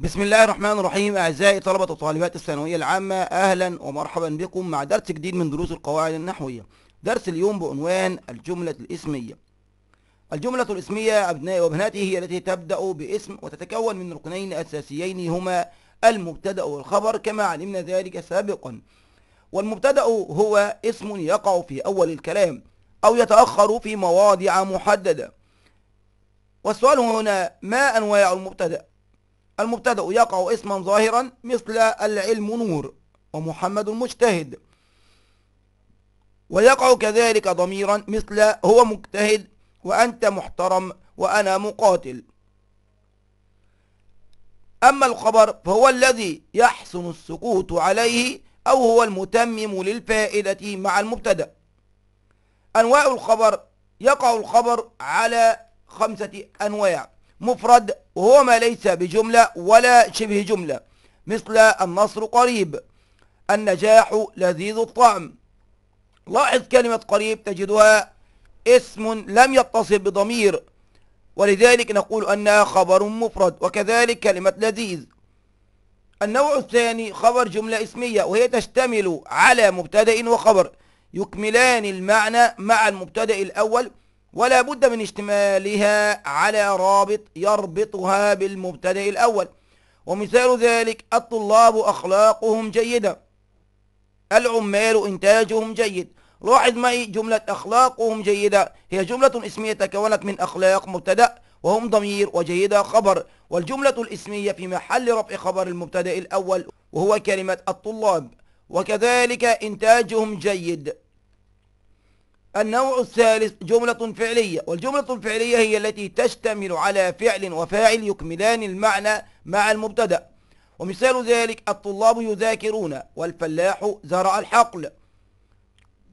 بسم الله الرحمن الرحيم أعزائي طلبة وطالبات الثانوية العامة أهلا ومرحبا بكم مع درس جديد من دروس القواعد النحوية درس اليوم بعنوان الجملة الاسمية الجملة الاسمية أبنائي وبناتي هي التي تبدأ باسم وتتكون من ركنين أساسيين هما المبتدأ والخبر كما علمنا ذلك سابقا والمبتدأ هو اسم يقع في أول الكلام أو يتأخر في مواضع محددة والسؤال هنا ما أنواع المبتدأ المبتدأ يقع اسما ظاهرا مثل العلم نور ومحمد مجتهد ويقع كذلك ضميرا مثل هو مجتهد وأنت محترم وأنا مقاتل أما الخبر فهو الذي يحسن السقوط عليه أو هو المتمم للفائدة مع المبتدأ أنواع الخبر يقع الخبر على خمسة أنواع مفرد وهو ما ليس بجملة ولا شبه جملة مثل النصر قريب النجاح لذيذ الطعم لاحظ كلمة قريب تجدها اسم لم يتصل بضمير ولذلك نقول أنها خبر مفرد وكذلك كلمة لذيذ النوع الثاني خبر جملة اسمية وهي تشتمل على مبتدأ وخبر يكملان المعنى مع المبتدأ الأول ولا بد من اشتمالها على رابط يربطها بالمبتدأ الأول ومثال ذلك الطلاب أخلاقهم جيدة العمال إنتاجهم جيد لاحظ معي جملة أخلاقهم جيدة هي جملة اسمية تكونت من أخلاق مبتدأ وهم ضمير وجيدة خبر والجملة الاسمية في محل رفع خبر المبتدأ الأول وهو كلمة الطلاب وكذلك إنتاجهم جيد النوع الثالث جملة فعلية والجملة الفعلية هي التي تشتمل على فعل وفاعل يكملان المعنى مع المبتدأ ومثال ذلك الطلاب يذاكرون والفلاح زرع الحقل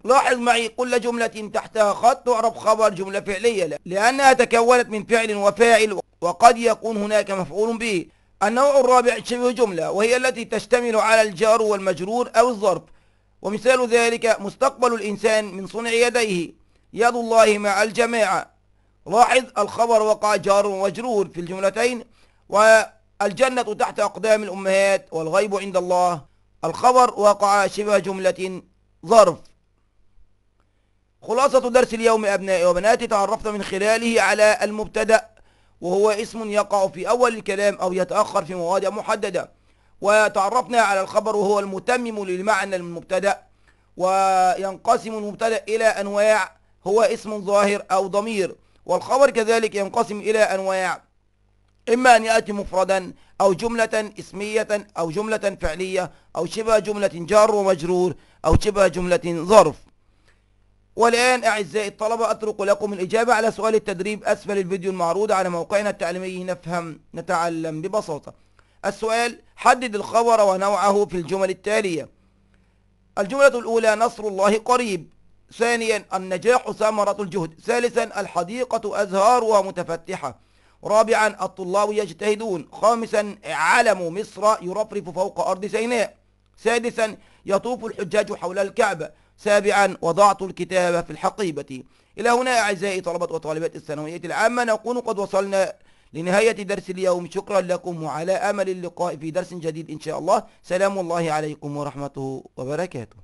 لاحظ معي كل جملة تحتها خط تعرف خبر جملة فعلية لأنها تكونت من فعل وفاعل وقد يكون هناك مفعول به النوع الرابع شبه جملة وهي التي تشتمل على الجار والمجرور أو الظرف ومثال ذلك مستقبل الإنسان من صنع يديه يد الله مع الجماعة لاحظ الخبر وقع جار ومجرور في الجملتين والجنة تحت أقدام الأمهات والغيب عند الله الخبر وقع شبه جملة ظرف خلاصة درس اليوم أبنائي وبناتي تعرفت من خلاله على المبتدأ وهو اسم يقع في أول الكلام أو يتأخر في مواضع محددة وتعرفنا على الخبر وهو المتمم للمعنى المبتدا وينقسم المبتدا إلى أنواع هو اسم ظاهر أو ضمير والخبر كذلك ينقسم إلى أنواع إما أن يأتي مفردا أو جملة اسمية أو جملة فعلية أو شبه جملة جار ومجرور أو شبه جملة ظرف والآن أعزائي الطلبة أترك لكم الإجابة على سؤال التدريب أسفل الفيديو المعروض على موقعنا التعليمي نفهم نتعلم ببساطة السؤال حدد الخبر ونوعه في الجمل التالية الجملة الأولى نصر الله قريب ثانيا النجاح ثمرة الجهد ثالثا الحديقة أزهارها متفتحة رابعا الطلاب يجتهدون خامسا علم مصر يرفرف فوق أرض سيناء سادسا يطوف الحجاج حول الكعبة سابعا وضعت الكتاب في الحقيبة إلى هنا أعزائي طلبة وطالبات الثانوية العامة نكون قد وصلنا لنهاية درس اليوم شكرا لكم وعلى أمل اللقاء في درس جديد إن شاء الله سلام الله عليكم ورحمته وبركاته